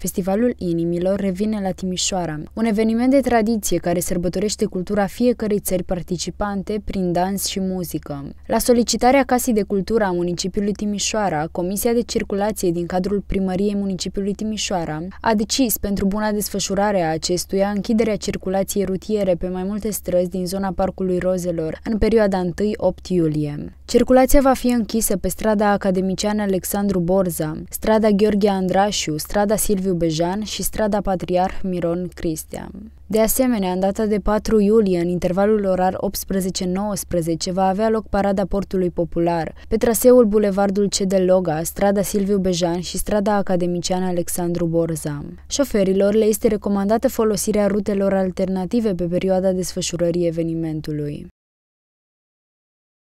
Festivalul Inimilor revine la Timișoara, un eveniment de tradiție care sărbătorește cultura fiecărei țări participante prin dans și muzică. La solicitarea Casei de Cultură a municipiului Timișoara, Comisia de Circulație din cadrul primăriei municipiului Timișoara a decis pentru buna desfășurare a acestuia închiderea circulației rutiere pe mai multe străzi din zona Parcului Rozelor în perioada 1-8 iulie. Circulația va fi închisă pe strada Academician Alexandru Borza, strada Gheorghe Andrașiu, strada Silviu Liviu Bejan și strada Patriarh Miron Cristea. De asemenea, în data de 4 iulie, în intervalul orar 18-19, va avea loc parada Portului Popular, pe traseul Bulevardul C de Loga, strada Silviu Bejan și strada Academician Alexandru Borza. Șoferilor le este recomandată folosirea rutelor alternative pe perioada desfășurării evenimentului.